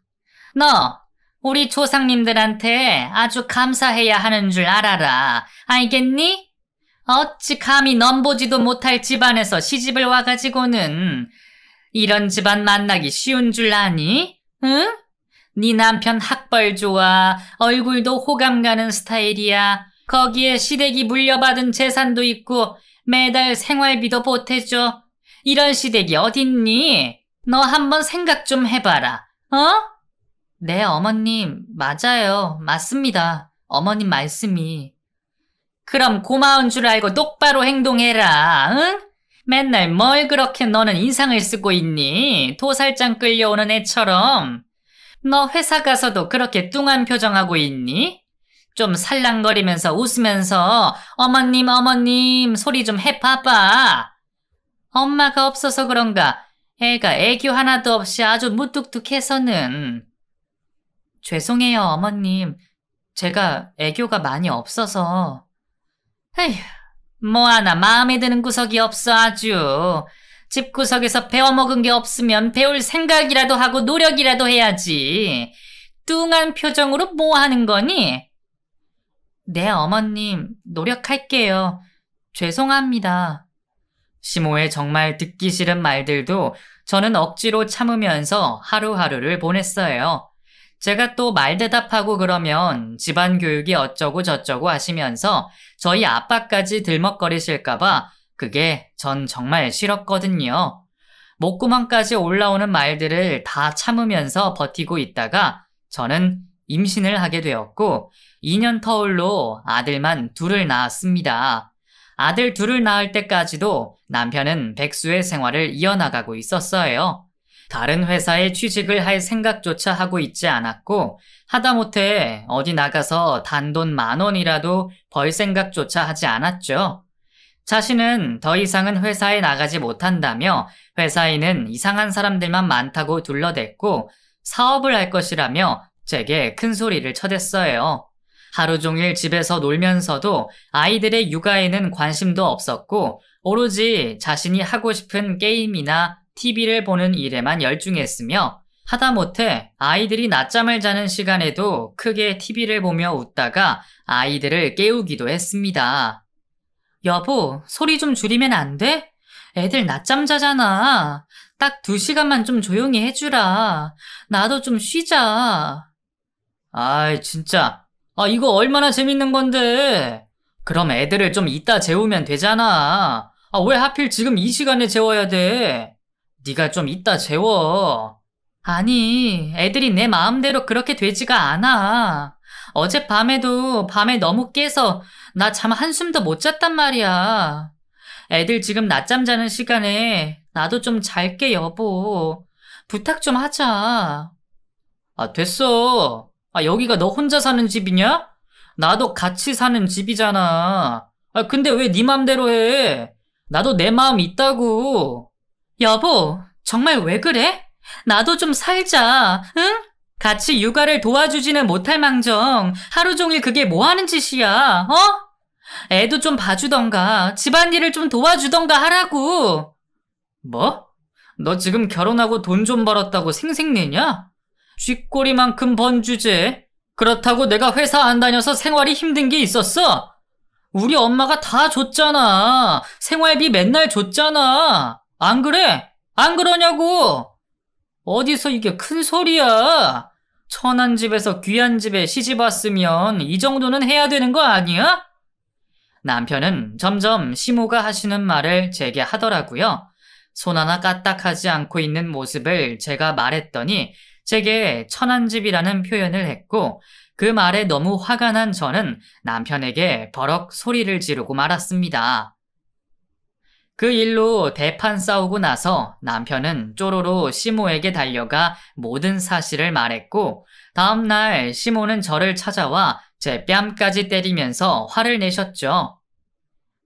너 우리 조상님들한테 아주 감사해야 하는 줄 알아라. 알겠니? 어찌 감히 넘보지도 못할 집안에서 시집을 와가지고는 이런 집안 만나기 쉬운 줄 아니? 응? 네 남편 학벌 좋아. 얼굴도 호감 가는 스타일이야. 거기에 시댁이 물려받은 재산도 있고 매달 생활비도 보태줘. 이런 시댁이 어딨니? 너 한번 생각 좀 해봐라. 어? 네, 어머님, 맞아요. 맞습니다. 어머님 말씀이. 그럼 고마운 줄 알고 똑바로 행동해라, 응? 맨날 뭘 그렇게 너는 인상을 쓰고 있니? 도살장 끌려오는 애처럼. 너 회사 가서도 그렇게 뚱한 표정하고 있니? 좀 살랑거리면서 웃으면서 어머님, 어머님 소리 좀 해봐봐. 엄마가 없어서 그런가 애가 애교 하나도 없이 아주 무뚝뚝해서는 죄송해요, 어머님. 제가 애교가 많이 없어서. 에휴, 뭐 하나 마음에 드는 구석이 없어 아주. 집구석에서 배워먹은 게 없으면 배울 생각이라도 하고 노력이라도 해야지. 뚱한 표정으로 뭐 하는 거니? 네, 어머님. 노력할게요. 죄송합니다. 시모의 정말 듣기 싫은 말들도 저는 억지로 참으면서 하루하루를 보냈어요. 제가 또 말대답하고 그러면 집안 교육이 어쩌고 저쩌고 하시면서 저희 아빠까지 들먹거리실까봐 그게 전 정말 싫었거든요. 목구멍까지 올라오는 말들을 다 참으면서 버티고 있다가 저는 임신을 하게 되었고 2년 터울로 아들만 둘을 낳았습니다. 아들 둘을 낳을 때까지도 남편은 백수의 생활을 이어나가고 있었어요. 다른 회사에 취직을 할 생각조차 하고 있지 않았고 하다못해 어디 나가서 단돈 만 원이라도 벌 생각조차 하지 않았죠. 자신은 더 이상은 회사에 나가지 못한다며 회사에는 이상한 사람들만 많다고 둘러댔고 사업을 할 것이라며 제게 큰 소리를 쳐댔어요. 하루 종일 집에서 놀면서도 아이들의 육아에는 관심도 없었고 오로지 자신이 하고 싶은 게임이나 TV를 보는 일에만 열중했으며 하다못해 아이들이 낮잠을 자는 시간에도 크게 TV를 보며 웃다가 아이들을 깨우기도 했습니다. 여보, 소리 좀 줄이면 안 돼? 애들 낮잠 자잖아. 딱 두 시간만 좀 조용히 해주라. 나도 좀 쉬자. 아이, 진짜. 아, 이거 얼마나 재밌는 건데. 그럼 애들을 좀 이따 재우면 되잖아. 아, 왜 하필 지금 이 시간에 재워야 돼? 네가 좀 이따 재워. 아니, 애들이 내 마음대로 그렇게 되지가 않아. 어젯밤에도 밤에 너무 깨서 나 잠 한숨도 못 잤단 말이야. 애들 지금 낮잠 자는 시간에 나도 좀 잘게 여보. 부탁 좀 하자. 아, 됐어. 아, 여기가 너 혼자 사는 집이냐? 나도 같이 사는 집이잖아. 아, 근데 왜네 맘대로 해? 나도 내 마음 있다고. 여보, 정말 왜 그래? 나도 좀 살자, 응? 같이 육아를 도와주지는 못할 망정 하루 종일 그게 뭐 하는 짓이야, 어? 애도 좀 봐주던가, 집안일을 좀 도와주던가 하라고. 뭐? 너 지금 결혼하고 돈 좀 벌었다고 생색내냐? 쥐꼬리만큼 번 주제. 그렇다고 내가 회사 안 다녀서 생활이 힘든 게 있었어? 우리 엄마가 다 줬잖아. 생활비 맨날 줬잖아. 안 그래? 안 그러냐고! 어디서 이게 큰 소리야? 천한 집에서 귀한 집에 시집 왔으면 이 정도는 해야 되는 거 아니야? 남편은 점점 시모가 하시는 말을 제게 하더라고요. 손 하나 까딱하지 않고 있는 모습을 제가 말했더니 제게 천한집이라는 표현을 했고 그 말에 너무 화가 난 저는 남편에게 버럭 소리를 지르고 말았습니다. 그 일로 대판 싸우고 나서 남편은 쪼로로 시모에게 달려가 모든 사실을 말했고 다음날 시모는 저를 찾아와 제 뺨까지 때리면서 화를 내셨죠.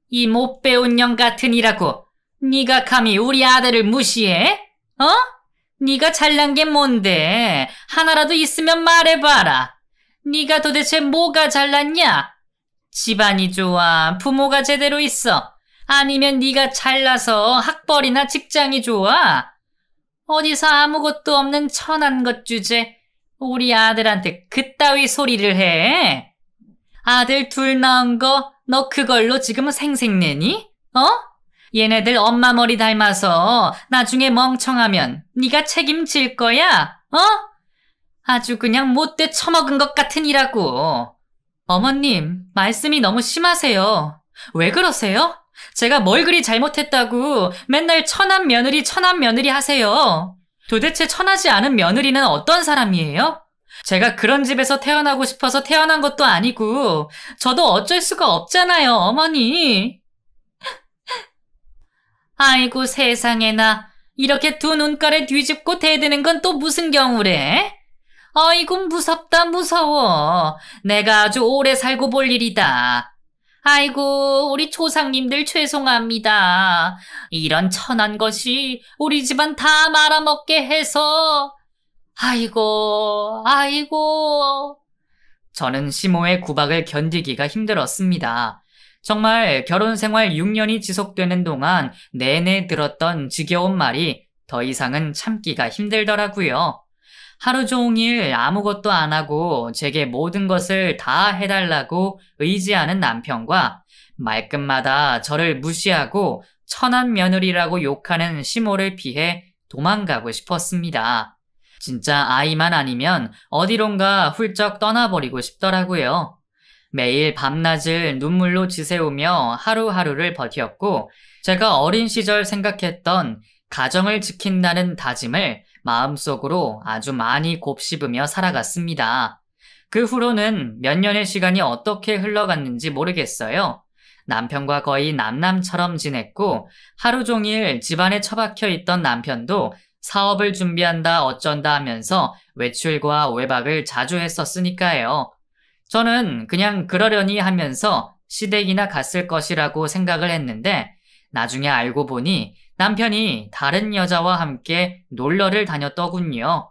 이 못 배운 년 같으니라고 네가 감히 우리 아들을 무시해? 어? 네가 잘난 게 뭔데? 하나라도 있으면 말해봐라. 네가 도대체 뭐가 잘났냐? 집안이 좋아, 부모가 제대로 있어. 아니면 네가 잘나서 학벌이나 직장이 좋아? 어디서 아무것도 없는 천한 것 주제 우리 아들한테 그따위 소리를 해? 아들 둘 낳은 거 너 그걸로 지금 생색내니? 어? 얘네들 엄마 머리 닮아서 나중에 멍청하면 네가 책임질 거야? 어? 아주 그냥 못돼 처먹은 것 같으니라고. 어머님, 말씀이 너무 심하세요. 왜 그러세요? 제가 뭘 그리 잘못했다고 맨날 천한 며느리 천한 며느리 하세요. 도대체 천하지 않은 며느리는 어떤 사람이에요? 제가 그런 집에서 태어나고 싶어서 태어난 것도 아니고 저도 어쩔 수가 없잖아요, 어머니. 아이고 세상에나 이렇게 두 눈깔에 뒤집고 대드는 건 또 무슨 경우래? 아이고 무섭다 무서워. 내가 아주 오래 살고 볼 일이다. 아이고, 우리 초상님들 죄송합니다. 이런 천한 것이 우리 집안 다 말아먹게 해서. 아이고, 아이고. 저는 시모의 구박을 견디기가 힘들었습니다. 정말 결혼 생활 6년이 지속되는 동안 내내 들었던 지겨운 말이 더 이상은 참기가 힘들더라고요. 하루 종일 아무것도 안 하고 제게 모든 것을 다 해달라고 의지하는 남편과 말끝마다 저를 무시하고 천한 며느리라고 욕하는 시모를 피해 도망가고 싶었습니다. 진짜 아이만 아니면 어디론가 훌쩍 떠나버리고 싶더라고요. 매일 밤낮을 눈물로 지새우며 하루하루를 버텼고 제가 어린 시절 생각했던 가정을 지킨다는 다짐을 마음속으로 아주 많이 곱씹으며 살아갔습니다. 그 후로는 몇 년의 시간이 어떻게 흘러갔는지 모르겠어요. 남편과 거의 남남처럼 지냈고 하루 종일 집안에 처박혀 있던 남편도 사업을 준비한다 어쩐다 하면서 외출과 외박을 자주 했었으니까요. 저는 그냥 그러려니 하면서 시댁이나 갔을 것이라고 생각을 했는데 나중에 알고 보니 남편이 다른 여자와 함께 놀러를 다녔더군요.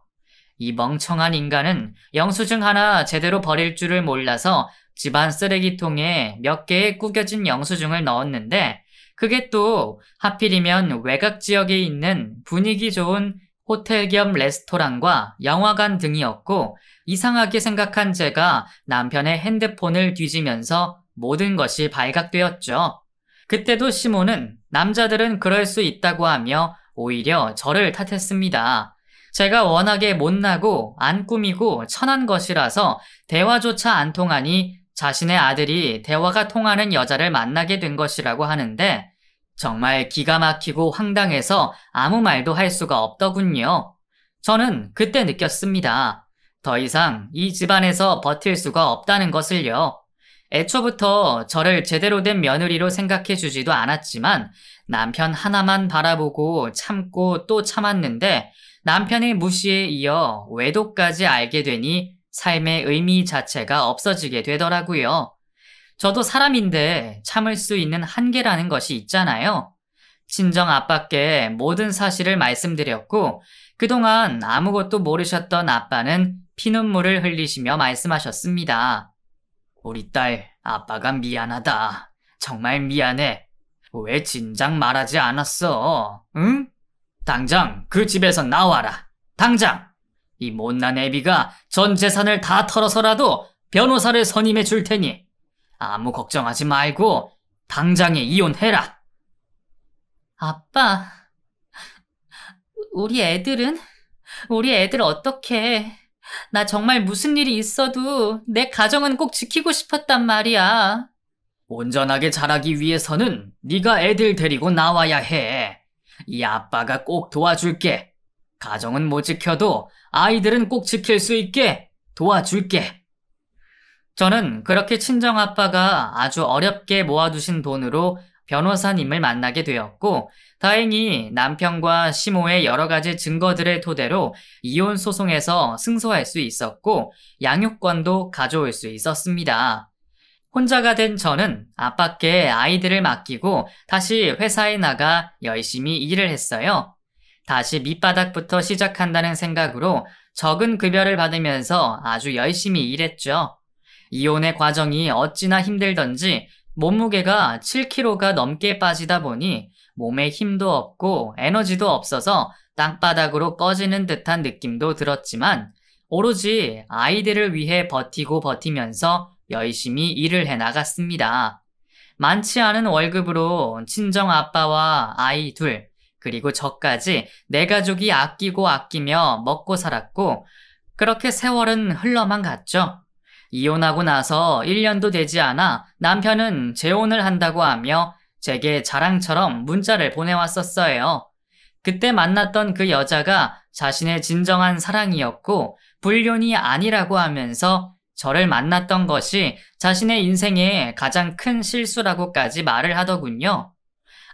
이 멍청한 인간은 영수증 하나 제대로 버릴 줄을 몰라서 집안 쓰레기통에 몇 개의 구겨진 영수증을 넣었는데 그게 또 하필이면 외곽 지역에 있는 분위기 좋은 호텔 겸 레스토랑과 영화관 등이었고 이상하게 생각한 제가 남편의 핸드폰을 뒤지면서 모든 것이 발각되었죠. 그때도 시몬은 남자들은 그럴 수 있다고 하며 오히려 저를 탓했습니다. 제가 워낙에 못나고 안 꾸미고 천한 것이라서 대화조차 안 통하니 자신의 아들이 대화가 통하는 여자를 만나게 된 것이라고 하는데 정말 기가 막히고 황당해서 아무 말도 할 수가 없더군요. 저는 그때 느꼈습니다. 더 이상 이 집안에서 버틸 수가 없다는 것을요. 애초부터 저를 제대로 된 며느리로 생각해 주지도 않았지만 남편 하나만 바라보고 참고 또 참았는데 남편의 무시에 이어 외도까지 알게 되니 삶의 의미 자체가 없어지게 되더라고요. 저도 사람인데 참을 수 있는 한계라는 것이 있잖아요. 친정 아빠께 모든 사실을 말씀드렸고 그동안 아무것도 모르셨던 아빠는 피눈물을 흘리시며 말씀하셨습니다. 우리 딸, 아빠가 미안하다. 정말 미안해. 왜 진작 말하지 않았어? 응? 당장 그 집에서 나와라. 당장! 이 못난 애비가 전 재산을 다 털어서라도 변호사를 선임해 줄 테니 아무 걱정하지 말고 당장에 이혼해라. 아빠, 우리 애들은? 우리 애들 어떻게 나 정말 무슨 일이 있어도 내 가정은 꼭 지키고 싶었단 말이야. 온전하게 자라기 위해서는 네가 애들 데리고 나와야 해. 이 아빠가 꼭 도와줄게. 가정은 못 지켜도 아이들은 꼭 지킬 수 있게 도와줄게. 저는 그렇게 친정아빠가 아주 어렵게 모아두신 돈으로 변호사님을 만나게 되었고, 다행히 남편과 시모의 여러 가지 증거들을 토대로 이혼 소송에서 승소할 수 있었고, 양육권도 가져올 수 있었습니다. 혼자가 된 저는 아빠께 아이들을 맡기고 다시 회사에 나가 열심히 일을 했어요. 다시 밑바닥부터 시작한다는 생각으로 적은 급여를 받으면서 아주 열심히 일했죠. 이혼의 과정이 어찌나 힘들던지 몸무게가 7kg가 넘게 빠지다 보니 몸에 힘도 없고 에너지도 없어서 땅바닥으로 꺼지는 듯한 느낌도 들었지만 오로지 아이들을 위해 버티고 버티면서 열심히 일을 해 나갔습니다. 많지 않은 월급으로 친정 아빠와 아이 둘, 그리고 저까지 내 네 가족이 아끼고 아끼며 먹고 살았고, 그렇게 세월은 흘러만 갔죠. 이혼하고 나서 1년도 되지 않아 남편은 재혼을 한다고 하며 제게 자랑처럼 문자를 보내왔었어요. 그때 만났던 그 여자가 자신의 진정한 사랑이었고 불륜이 아니라고 하면서 저를 만났던 것이 자신의 인생의 가장 큰 실수라고까지 말을 하더군요.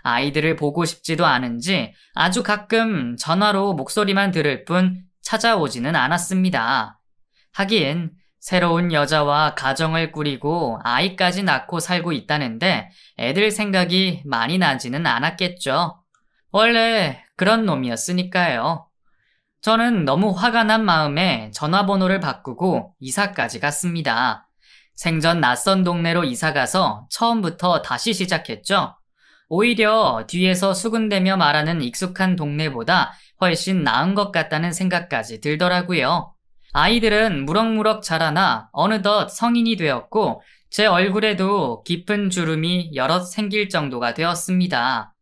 아이들을 보고 싶지도 않은지 아주 가끔 전화로 목소리만 들을 뿐 찾아오지는 않았습니다. 하긴 새로운 여자와 가정을 꾸리고 아이까지 낳고 살고 있다는데 애들 생각이 많이 나지는 않았겠죠. 원래 그런 놈이었으니까요. 저는 너무 화가 난 마음에 전화번호를 바꾸고 이사까지 갔습니다. 생전 낯선 동네로 이사가서 처음부터 다시 시작했죠. 오히려 뒤에서 수군대며 말하는 익숙한 동네보다 훨씬 나은 것 같다는 생각까지 들더라고요. 아이들은 무럭무럭 자라나 어느덧 성인이 되었고 제 얼굴에도 깊은 주름이 여럿 생길 정도가 되었습니다.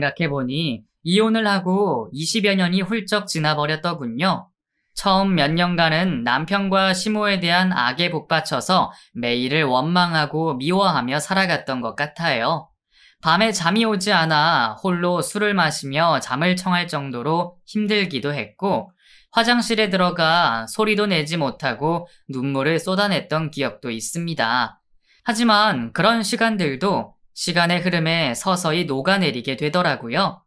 생각해보니 이혼을 하고 20여 년이 훌쩍 지나버렸더군요. 처음 몇 년간은 남편과 시모에 대한 악에 북받쳐서 매일을 원망하고 미워하며 살아갔던 것 같아요. 밤에 잠이 오지 않아 홀로 술을 마시며 잠을 청할 정도로 힘들기도 했고, 화장실에 들어가 소리도 내지 못하고 눈물을 쏟아냈던 기억도 있습니다. 하지만 그런 시간들도 시간의 흐름에 서서히 녹아내리게 되더라고요.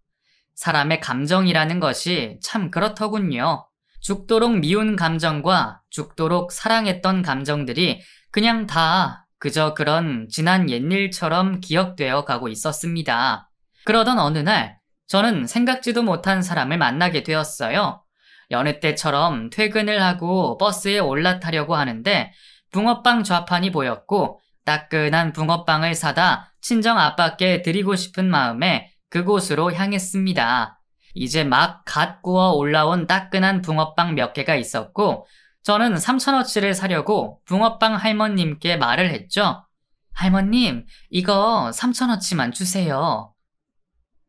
사람의 감정이라는 것이 참 그렇더군요. 죽도록 미운 감정과 죽도록 사랑했던 감정들이 그냥 다 그저 그런 지난 옛일처럼 기억되어 가고 있었습니다. 그러던 어느 날 저는 생각지도 못한 사람을 만나게 되었어요. 여느 때처럼 퇴근을 하고 버스에 올라타려고 하는데 붕어빵 좌판이 보였고 따끈한 붕어빵을 사다 친정 아빠께 드리고 싶은 마음에 그곳으로 향했습니다. 이제 막 갓 구워 올라온 따끈한 붕어빵 몇 개가 있었고 저는 3천원어치를 사려고 붕어빵 할머님께 말을 했죠. 할머님, 이거 3천원어치만 주세요.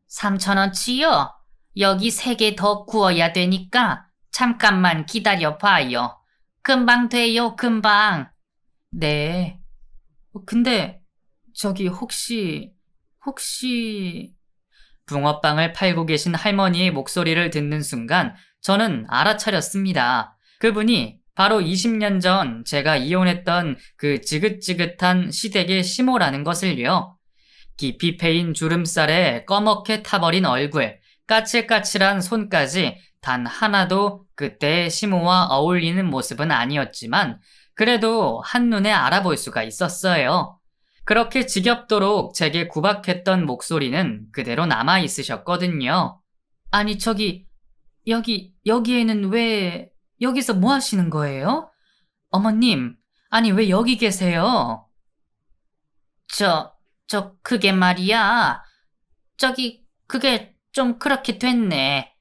3천원치요? 여기 세 개 더 구워야 되니까 잠깐만 기다려봐요. 금방 돼요, 금방. 네. 어, 근데 저기 혹시 혹시 붕어빵을 팔고 계신 할머니의 목소리를 듣는 순간 저는 알아차렸습니다. 그분이 바로 20년 전 제가 이혼했던 그 지긋지긋한 시댁의 시모라는 것을요. 깊이 패인 주름살에 꺼멓게 타버린 얼굴, 까칠까칠한 손까지 단 하나도 그때의 시모와 어울리는 모습은 아니었지만 그래도 한눈에 알아볼 수가 있었어요. 그렇게 지겹도록 제게 구박했던 목소리는 그대로 남아 있으셨거든요. 아니, 저기, 여기, 여기에는 왜, 여기서 뭐 하시는 거예요? 어머님, 아니, 왜 여기 계세요? 저, 저, 그게 말이야. 저기, 그게 좀 그렇게 됐네.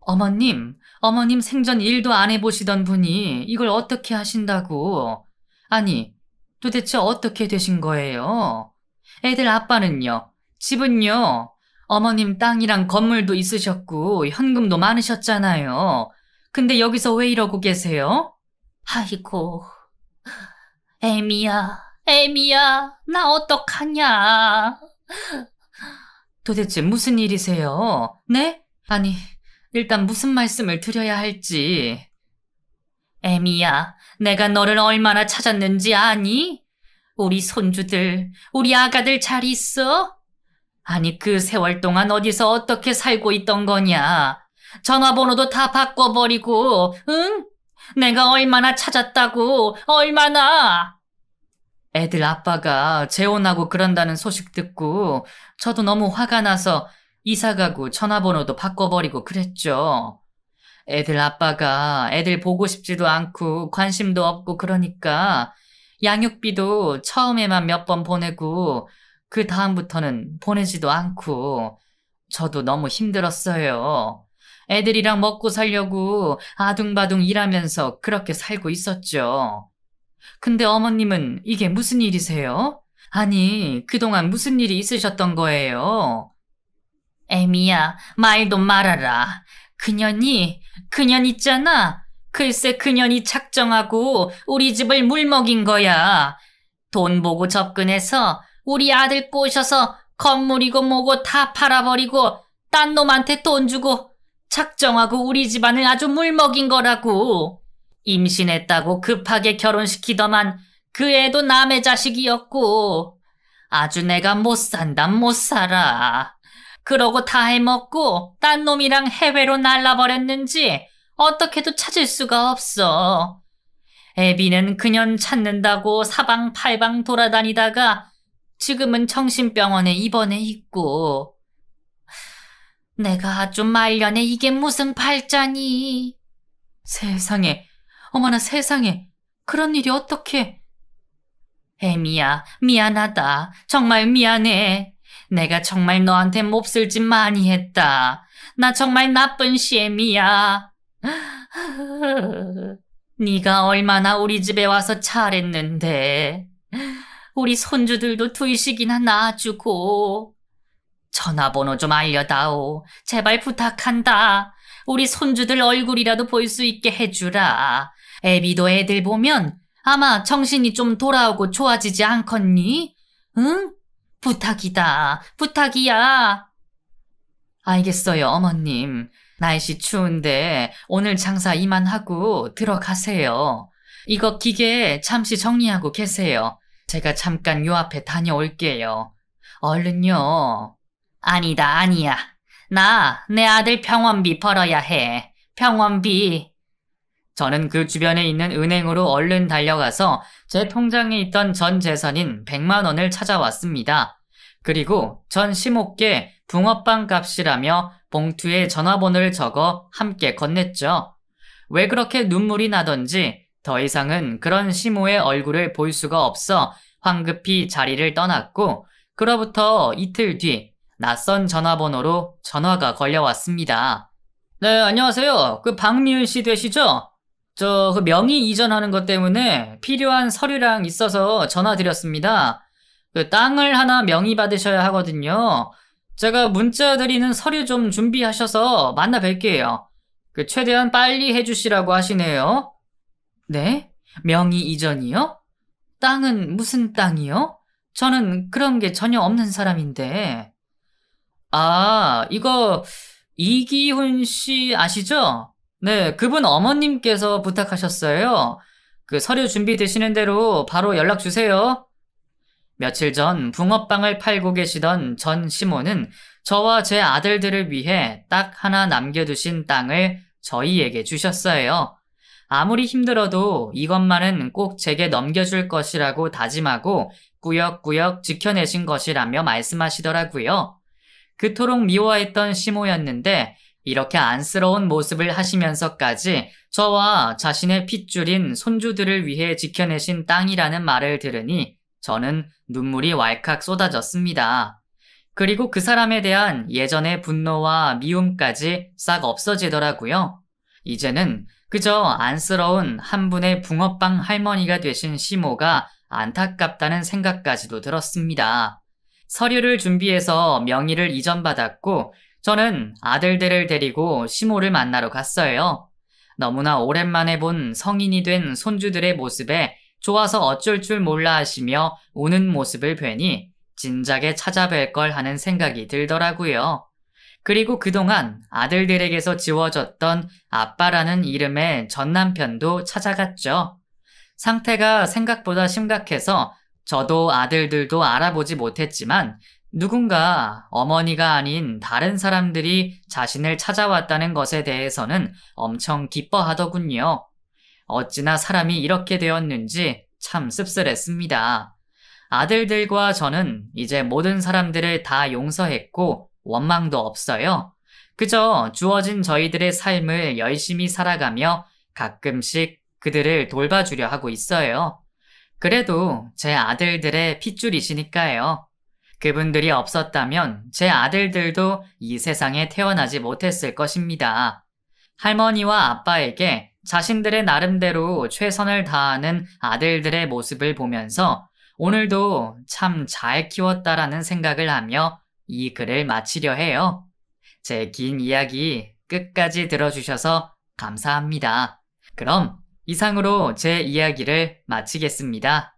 어머님, 어머님 생전 일도 안 해보시던 분이 이걸 어떻게 하신다고. 아니, 도대체 어떻게 되신 거예요? 애들 아빠는요? 집은요? 어머님 땅이랑 건물도 있으셨고 현금도 많으셨잖아요. 근데 여기서 왜 이러고 계세요? 아이고, 에미야에미야나 어떡하냐. 도대체 무슨 일이세요? 네? 아니, 일단 무슨 말씀을 드려야 할지. 에미야 내가 너를 얼마나 찾았는지 아니? 우리 손주들, 우리 아가들 잘 있어? 아니, 그 세월 동안 어디서 어떻게 살고 있던 거냐? 전화번호도 다 바꿔버리고, 응? 내가 얼마나 찾았다고, 얼마나! 애들 아빠가 재혼하고 그런다는 소식 듣고, 저도 너무 화가 나서 이사 가고 전화번호도 바꿔버리고 그랬죠. 애들 아빠가 애들 보고 싶지도 않고 관심도 없고 그러니까 양육비도 처음에만 몇 번 보내고 그 다음부터는 보내지도 않고 저도 너무 힘들었어요. 애들이랑 먹고 살려고 아둥바둥 일하면서 그렇게 살고 있었죠. 근데 어머님은 이게 무슨 일이세요? 아니, 그동안 무슨 일이 있으셨던 거예요? 에미야, 말도 말아라. 그년이, 그년 있잖아. 글쎄 그년이 작정하고 우리 집을 물먹인 거야. 돈 보고 접근해서 우리 아들 꼬셔서 건물이고 뭐고 다 팔아버리고 딴 놈한테 돈 주고 작정하고 우리 집안을 아주 물먹인 거라고. 임신했다고 급하게 결혼시키더만 그 애도 남의 자식이었고 아주 내가 못 산다 못 살아. 그러고 다 해먹고 딴 놈이랑 해외로 날라버렸는지 어떻게도 찾을 수가 없어. 애비는 그년 찾는다고 사방팔방 돌아다니다가 지금은 정신병원에 입원해 있고. 내가 좀 말년에 이게 무슨 발자니. 세상에, 어머나 세상에, 그런 일이 어떻게. 애미야, 미안하다. 정말 미안해. 내가 정말 너한테 몹쓸 짓 많이 했다. 나 정말 나쁜 시엠이야. 네가 얼마나 우리 집에 와서 잘했는데. 우리 손주들도 둘씩이나 낳아주고. 전화번호 좀 알려다오. 제발 부탁한다. 우리 손주들 얼굴이라도 볼 수 있게 해주라. 애비도 애들 보면 아마 정신이 좀 돌아오고 좋아지지 않겠니? 응? 부탁이다. 부탁이야. 알겠어요, 어머님. 날씨 추운데 오늘 장사 이만하고 들어가세요. 이거 기계 잠시 정리하고 계세요. 제가 잠깐 요 앞에 다녀올게요. 얼른요. 아니다, 아니야. 나, 내 아들 병원비 벌어야 해. 병원비. 저는 그 주변에 있는 은행으로 얼른 달려가서 제 네. 통장에 있던 전 재산인 100만 원을 찾아왔습니다. 그리고 전 시목께 붕어빵 값이라며 봉투에 전화번호를 적어 함께 건넸죠. 왜 그렇게 눈물이 나던지 더 이상은 그런 시모의 얼굴을 볼 수가 없어 황급히 자리를 떠났고 그로부터 이틀 뒤 낯선 전화번호로 전화가 걸려왔습니다. 네, 안녕하세요. 그 박미윤 씨 되시죠? 저그 명의 이전하는 것 때문에 필요한 서류랑 있어서 전화드렸습니다. 그 땅을 하나 명의 받으셔야 하거든요. 제가 문자 드리는 서류 좀 준비하셔서 만나 뵐게요. 그 최대한 빨리 해주시라고 하시네요. 네? 명의 이전이요? 땅은 무슨 땅이요? 저는 그런 게 전혀 없는 사람인데. 아, 이거 이기훈 씨 아시죠? 네, 그분 어머님께서 부탁하셨어요. 그 서류 준비되시는 대로 바로 연락 주세요. 며칠 전 붕어빵을 팔고 계시던 전 시모는 저와 제 아들들을 위해 딱 하나 남겨두신 땅을 저희에게 주셨어요. 아무리 힘들어도 이것만은 꼭 제게 넘겨줄 것이라고 다짐하고 꾸역꾸역 지켜내신 것이라며 말씀하시더라고요. 그토록 미워했던 시모였는데 이렇게 안쓰러운 모습을 하시면서까지 저와 자신의 핏줄인 손주들을 위해 지켜내신 땅이라는 말을 들으니 저는 눈물이 왈칵 쏟아졌습니다. 그리고 그 사람에 대한 예전의 분노와 미움까지 싹 없어지더라고요. 이제는 그저 안쓰러운 한 분의 붕어빵 할머니가 되신 시모가 안타깝다는 생각까지도 들었습니다. 서류를 준비해서 명의를 이전받았고 저는 아들들을 데리고 시모를 만나러 갔어요. 너무나 오랜만에 본 성인이 된 손주들의 모습에 좋아서 어쩔 줄 몰라 하시며 우는 모습을 뵈니 진작에 찾아뵐 걸 하는 생각이 들더라고요. 그리고 그동안 아들들에게서 지워졌던 아빠라는 이름의 전 남편도 찾아갔죠. 상태가 생각보다 심각해서 저도 아들들도 알아보지 못했지만 누군가 어머니가 아닌 다른 사람들이 자신을 찾아왔다는 것에 대해서는 엄청 기뻐하더군요. 어찌나 사람이 이렇게 되었는지 참 씁쓸했습니다. 아들들과 저는 이제 모든 사람들을 다 용서했고 원망도 없어요. 그저 주어진 저희들의 삶을 열심히 살아가며 가끔씩 그들을 돌봐주려 하고 있어요. 그래도 제 아들들의 핏줄이시니까요. 그분들이 없었다면 제 아들들도 이 세상에 태어나지 못했을 것입니다. 할머니와 아빠에게 자신들의 나름대로 최선을 다하는 아들들의 모습을 보면서 오늘도 참 잘 키웠다라는 생각을 하며 이 글을 마치려 해요. 제 긴 이야기 끝까지 들어주셔서 감사합니다. 그럼 이상으로 제 이야기를 마치겠습니다.